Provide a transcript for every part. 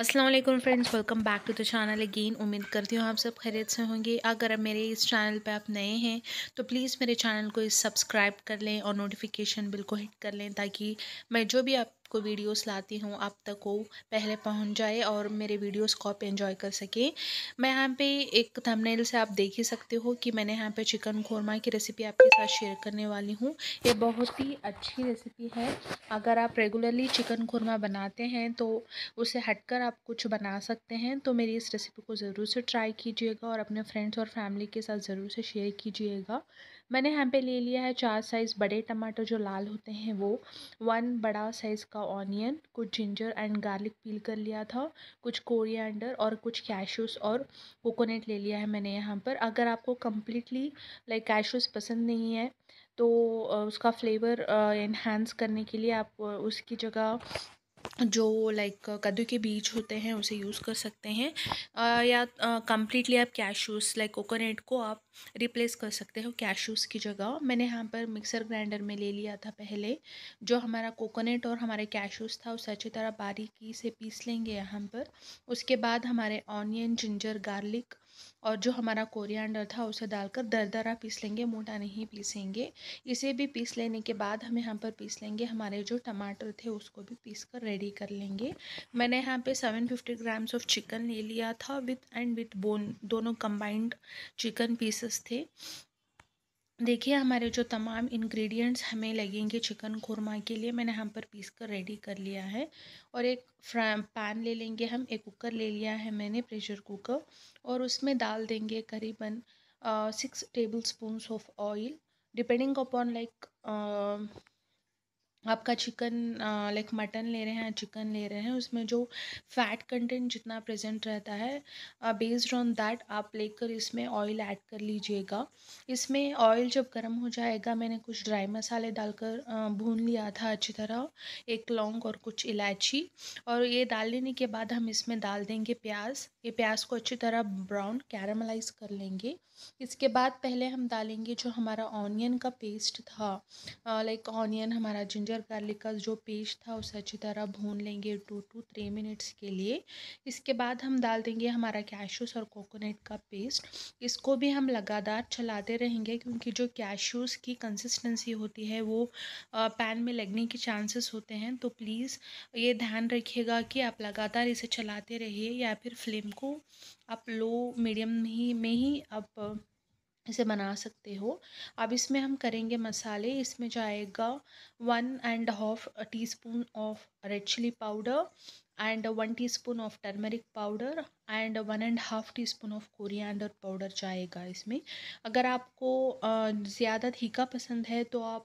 Aslam friends welcome back to the channel again उम्मीद करती हूँ आप सब खैरियत से होंगे अगर आप मेरे इस चैनल पे आप नए हैं तो प्लीज़ मेरे चैनल को सब्सक्राइब कर लें और नोटिफिकेशन बिल को हिट कर लें ताकि मैं जो भी आप आपको वीडियोस लाती हूँ आप तक वो पहले पहुँच जाए और मेरे वीडियोस को आप इन्जॉय कर सकें मैं यहाँ पे एक थंबनेल से आप देख ही सकते हो कि मैंने यहाँ पे चिकन खोरमा की रेसिपी आपके साथ शेयर करने वाली हूँ ये बहुत ही अच्छी रेसिपी है अगर आप रेगुलरली चिकन खोरमा बनाते हैं तो उसे हट आप कुछ बना सकते हैं तो मेरी इस रेसिपी को ज़रूर से ट्राई कीजिएगा और अपने फ्रेंड्स और फैमिली के साथ ज़रूर से शेयर कीजिएगा मैंने यहाँ पे ले लिया है चार साइज़ बड़े टमाटर जो लाल होते हैं वो वन बड़ा साइज़ का ऑनियन कुछ जिंजर एंड गार्लिक पील कर लिया था कुछ कोरिएंडर और कुछ कैशूस और कोकोनट ले लिया है मैंने यहाँ पर अगर आपको कम्प्लीटली लाइक कैशूस पसंद नहीं है तो उसका फ्लेवर इन्हांस करने के लिए आप उसकी जगह जो लाइक कद्दू के बीज होते हैं उसे यूज़ कर सकते हैं आ, या कम्प्लीटली आप कैशूस लाइक कोकोनट को आप रिप्लेस कर सकते हो कैशूस की जगह मैंने यहाँ पर मिक्सर ग्राइंडर में ले लिया था पहले जो हमारा कोकोनट और हमारे कैशूस था उसे अच्छी तरह बारीकी से पीस लेंगे यहाँ पर उसके बाद हमारे ऑनियन जिंजर गार्लिक और जो हमारा कोरिएंडर था उसे डालकर दरदरा पीस लेंगे मोटा नहीं पीसेंगे इसे भी पीस लेने के बाद हम यहाँ पर पीस लेंगे हमारे जो टमाटर थे उसको भी पीस कर रेडी कर लेंगे मैंने यहाँ पे seven fifty grams of chicken ले लिया था विथ एंड विथ बोन दोनों कंबाइंड चिकन पीसेस थे देखिए हमारे जो तमाम इंग्रेडिएंट्स हमें लगेंगे चिकन कोरमा के लिए मैंने हम पर पीस कर रेडी कर लिया है और एक पैन ले लेंगे हम एक कुकर ले लिया है मैंने प्रेशर कुकर और उसमें डाल देंगे करीबन six tablespoon of oil depending upon like आपका चिकन लाइक मटन ले रहे हैं चिकन ले रहे हैं उसमें जो फैट कंटेंट जितना प्रेजेंट रहता है बेस्ड ऑन दैट आप लेकर इसमें ऑयल ऐड कर लीजिएगा इसमें ऑयल जब गर्म हो जाएगा मैंने कुछ ड्राई मसाले डालकर भून लिया था अच्छी तरह एक लौंग और कुछ इलायची और ये डाल लेने के बाद हम इसमें डाल देंगे प्याज ये प्याज को अच्छी तरह ब्राउन कैरामलाइज कर लेंगे इसके बाद पहले हम डालेंगे जो हमारा ऑनियन का पेस्ट था लाइक ऑनियन हमारा जिंजर जिंजर गार्लिक का जो पेस्ट था उसे अच्छी तरह भून लेंगे टू टू थ्री मिनट्स के लिए इसके बाद हम डाल देंगे हमारा कैशूस और कोकोनट का पेस्ट इसको भी हम लगातार चलाते रहेंगे क्योंकि जो कैशूस की कंसिस्टेंसी होती है वो पैन में लगने के चांसेस होते हैं तो प्लीज़ ये ध्यान रखिएगा कि आप लगातार इसे चलाते रहिए या फिर फ्लेम को आप लो मीडियम ही में ही आप इसे बना सकते हो अब इसमें हम करेंगे मसाले इसमें जाएगा one and half teaspoon of red chilli powder and one teaspoon of turmeric powder and one and half teaspoon of coriander powder जाएगा इसमें अगर आपको ज़्यादा तीखा पसंद है तो आप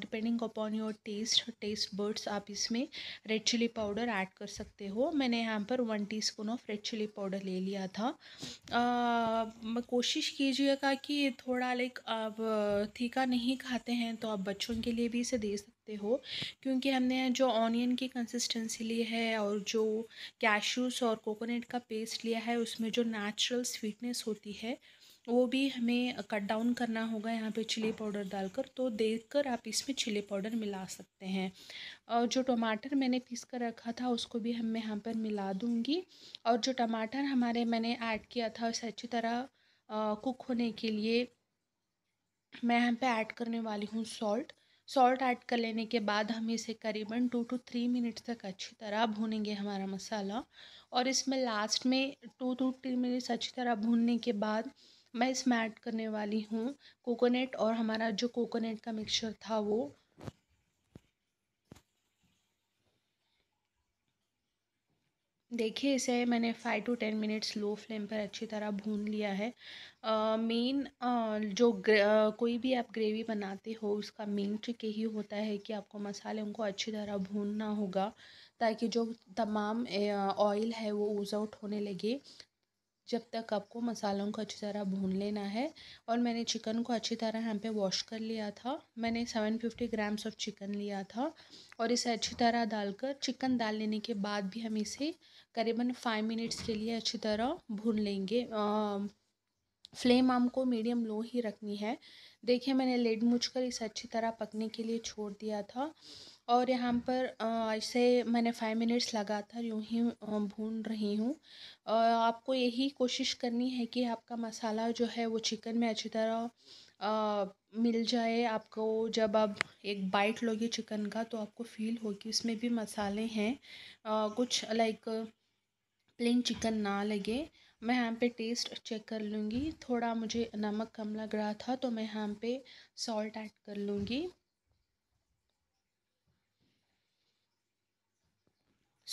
depending upon your taste taste buds आप इसमें रेड चिली पाउडर ऐड कर सकते हो मैंने यहाँ पर one teaspoon of red chilli powder ले लिया था कोशिश कीजिएगा कि थोड़ा लाइक आप तीखा नहीं खाते हैं तो आप बच्चों के लिए भी इसे दे सकते सकते हो क्योंकि हमने जो ऑनियन की कंसिस्टेंसी ली है और जो कैशूस और कोकोनट का पेस्ट लिया है उसमें जो नेचुरल स्वीटनेस होती है वो भी हमें कट डाउन करना होगा यहाँ पे चिली पाउडर डालकर तो देखकर आप इसमें चिली पाउडर मिला सकते हैं और जो टमाटर मैंने पीस कर रखा था उसको भी हम मैं यहाँ पर मिला दूँगी और जो टमाटर हमारे मैंने ऐड किया था उसे अच्छी तरह कुक होने के लिए मैं यहाँ पे ऐड करने वाली हूँ सॉल्ट सॉल्ट ऐड कर लेने के बाद हम इसे करीबन टू टू थ्री मिनट तक अच्छी तरह भूनेंगे हमारा मसाला और इसमें लास्ट में टू टू थ्री मिनट्स अच्छी तरह भूनने के बाद मैं इसमें ऐड करने वाली हूँ कोकोनट और हमारा जो कोकोनट का मिक्सचर था वो देखिए इसे मैंने five to ten minutes low flame पर अच्छी तरह भून लिया है मेन जो कोई भी आप ग्रेवी बनाते हो उसका मेन ट्रिक यही होता है कि आपको मसाले उनको अच्छी तरह भूनना होगा ताकि जो तमाम ऑयल है वो ऊज आउट होने लगे जब तक आपको मसालों को अच्छी तरह भून लेना है और मैंने चिकन को अच्छी तरह यहाँ पे वॉश कर लिया था मैंने seven fifty grams of chicken लिया था और इसे अच्छी तरह डालकर चिकन डाल लेने के बाद भी हम इसे करीबन फाइव मिनट्स के लिए अच्छी तरह भून लेंगे फ्लेम हमको मीडियम लो ही रखनी है देखिए मैंने लेड मुझ कर इसे अच्छी तरह पकने के लिए छोड़ दिया था और यहाँ पर इसे मैंने फाइव मिनट्स लगातार यूँ ही भून रही हूँ आपको यही कोशिश करनी है कि आपका मसाला जो है वो चिकन में अच्छी तरह आ, मिल जाए आपको जब आप एक बाइट लोगे चिकन का तो आपको फील हो कि उसमें भी मसाले हैं आ, कुछ लाइक प्लेन चिकन ना लगे मैं यहाँ पे टेस्ट चेक कर लूँगी थोड़ा मुझे नमक कम लग रहा था तो मैं यहाँ पे सॉल्ट ऐड कर लूँगी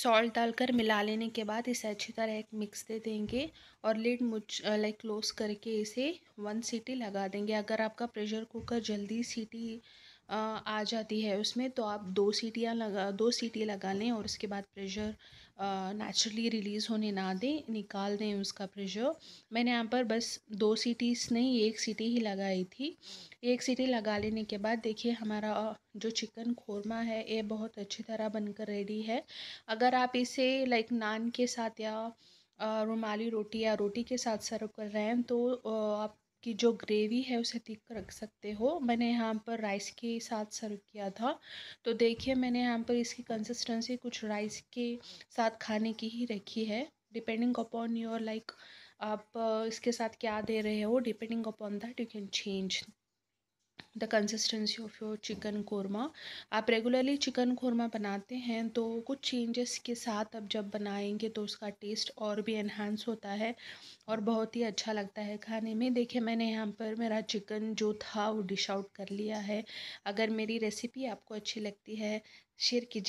सॉल्ट डालकर मिला लेने के बाद इसे अच्छी तरह एक मिक्स दे देंगे और लिड मुझ लाइक क्लोज करके इसे वन सीटी लगा देंगे अगर आपका प्रेशर कुकर जल्दी सीटी आ जाती है उसमें तो आप दो सीटियाँ लगा दो सीटी लगा लें और उसके बाद प्रेशर नेचुरली रिलीज़ होने ना दें निकाल दें उसका प्रेशर मैंने यहाँ पर बस दो सीटीस नहीं एक सीटी ही लगाई थी एक सीटी लगा लेने के बाद देखिए हमारा जो चिकन खोरमा है ये बहुत अच्छी तरह बनकर रेडी है अगर आप इसे लाइक नान के साथ या रुमाली रोटी या रोटी के साथ सर्व कर रहे हैं तो आप कि जो ग्रेवी है उसे थिक रख सकते हो मैंने यहाँ पर राइस के साथ सर्व किया था तो देखिए मैंने यहाँ पर इसकी कंसिस्टेंसी कुछ राइस के साथ खाने की ही रखी है डिपेंडिंग अपॉन योर लाइक आप इसके साथ क्या दे रहे हो depending upon that you can change the consistency of your chicken korma आप रेगुलरली चिकन कोरमा बनाते हैं तो कुछ चेंजेस के साथ अब जब बनाएंगे तो उसका टेस्ट और भी इन्हांस होता है और बहुत ही अच्छा लगता है खाने में देखिए मैंने यहाँ पर मेरा चिकन जो था वो डिश आउट कर लिया है अगर मेरी रेसिपी आपको अच्छी लगती है शेयर कीजिए